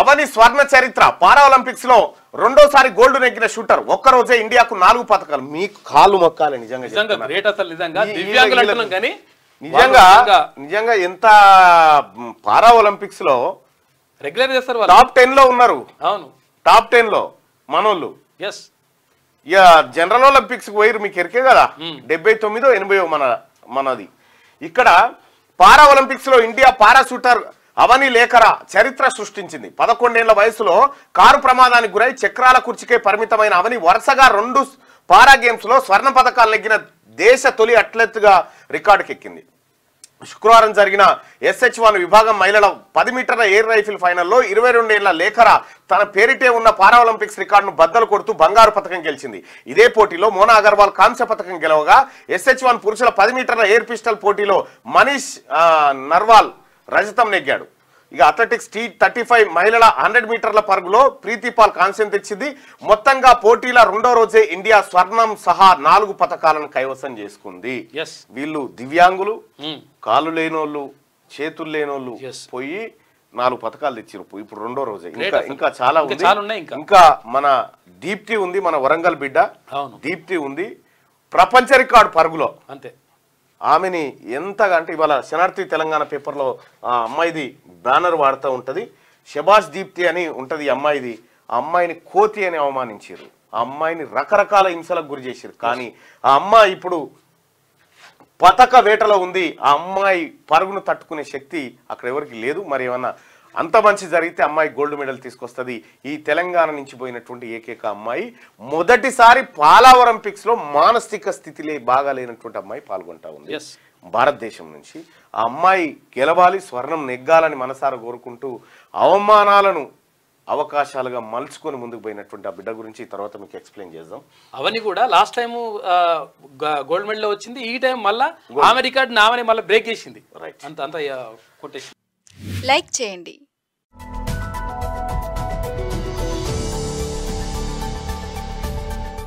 అవని స్వర్ణ చరిత్ర పారాలింపిక్స్ లో రెండోసారి గోల్డ్ నెగ్గిన షూటర్ ఒక్క రోజే ఇండియాకు నాలుగు పథకాలు మీకు కాలు మొక్కాలి నిజంగా నిజంగా నిజంగా ఎంత పారా ఒలింపిక్స్ లో రెగ్యులర్ చేస్తారు టాప్ టెన్ లో ఉన్నారు అవును టాప్ టెన్ లో మనోళ్ళు ఎస్ ఇక జనరల్ ఒలింపిక్స్ పోయి మీకు ఎరికే కదా డెబ్బై తొమ్మిదో ఎనభై మన మనది ఇక్కడ పారా ఒలింపిక్స్ లో India para shooter Avani Lekhara చరిత్ర సృష్టించింది పదకొండేళ్ల వయసులో కారు ప్రమాదానికి గురై చక్రాల కుర్చీకే పరిమితమైన అవని వరుసగా రెండు పారా గేమ్స్లో స్వర్ణ పథకాలు నెగ్గిన దేశ తొలి అథ్లెట్గా రికార్డుకెక్కింది శుక్రవారం జరిగిన ఎస్హెచ్ వన్ విభాగం మహిళల పది మీటర్ల ఎయిర్ రైఫిల్ ఫైనల్లో ఇరవై రెండేళ్ల లేఖర తన పేరిటే ఉన్న పారాలింపిక్స్ రికార్డును బద్దలు కొడుతూ బంగారు పథకం గెలిచింది ఇదే పోటీలో మోనా అగర్వాల్ కాంస్య పథకం గెలవగా ఎస్హెచ్ వన్ పురుషుల పది మీటర్ల ఎయిర్ పిస్టల్ పోటీలో మనీష్ నర్వాల్ రజతం నెగ్గాడు ఇక అథ్లెటిక్స్ టీ థర్టీ ఫైవ్ మహిళల హండ్రెడ్ మీటర్ల పరుగులో ప్రీతిపాల్ కాంస్యం తెచ్చింది మొత్తంగా పోటీల రెండో రోజే ఇండియా స్వర్ణం సహా నాలుగు పథకాలను కైవసం చేసుకుంది వీళ్ళు దివ్యాంగులు hmm. కాలు లేనోళ్ళు చేతులు లేనోళ్ళు పోయి నాలుగు పథకాలు తెచ్చిరు ఇప్పుడు రెండో రోజే ఇంకా ఇంకా చాలా ఉంది ఇంకా మన దీప్తి ఉంది మన వరంగల్ బిడ్డ దీప్తి ఉంది ప్రపంచ రికార్డు పరుగులో అంతే ఆమెని ఎంతగా అంటే ఇవాళ శనార్థి తెలంగాణ పేపర్లో ఆ అమ్మాయిది బ్యానర్ వాడుతూ ఉంటుంది శబాష్ దీప్తి అని ఉంటుంది అమ్మాయిది ఆ అమ్మాయిని కోతి అని అవమానించారు ఆ అమ్మాయిని రకరకాల హింసలకు గురి చేశారు కానీ ఆ అమ్మాయి ఇప్పుడు పతక వేటలో ఉంది ఆ అమ్మాయి పరుగును తట్టుకునే శక్తి అక్కడ ఎవరికి లేదు మరి ఏమన్నా అంత మంచి జరిగితే అమ్మాయి గోల్డ్ మెడల్ తీసుకొస్తుంది ఈ తెలంగాణ నుంచి పోయినటువంటి ఏకైక అమ్మాయి మొదటిసారి పాలావరం లో మానసిక స్థితిలే లేనటువంటి అమ్మాయి పాల్గొంటా ఉంది భారతదేశం నుంచి ఆ అమ్మాయి గెలవాలి స్వర్ణం నెగ్గాలని మనసారా కోరుకుంటూ అవమానాలను అవకాశాలుగా మలుచుకొని ముందుకు పోయినటువంటి ఆ బిడ్డ గురించి తర్వాత మీకు ఎక్స్ప్లెయిన్ చేద్దాం అవన్నీ కూడా లాస్ట్ టైం గోల్డ్ మెడల్ వచ్చింది ఈ టైం మళ్ళీ ఆమె రికార్డు నామని మళ్ళీ బ్రేక్ చేసింది రైట్ అంత అంత కొట్టేసింది లైక్ చేయండి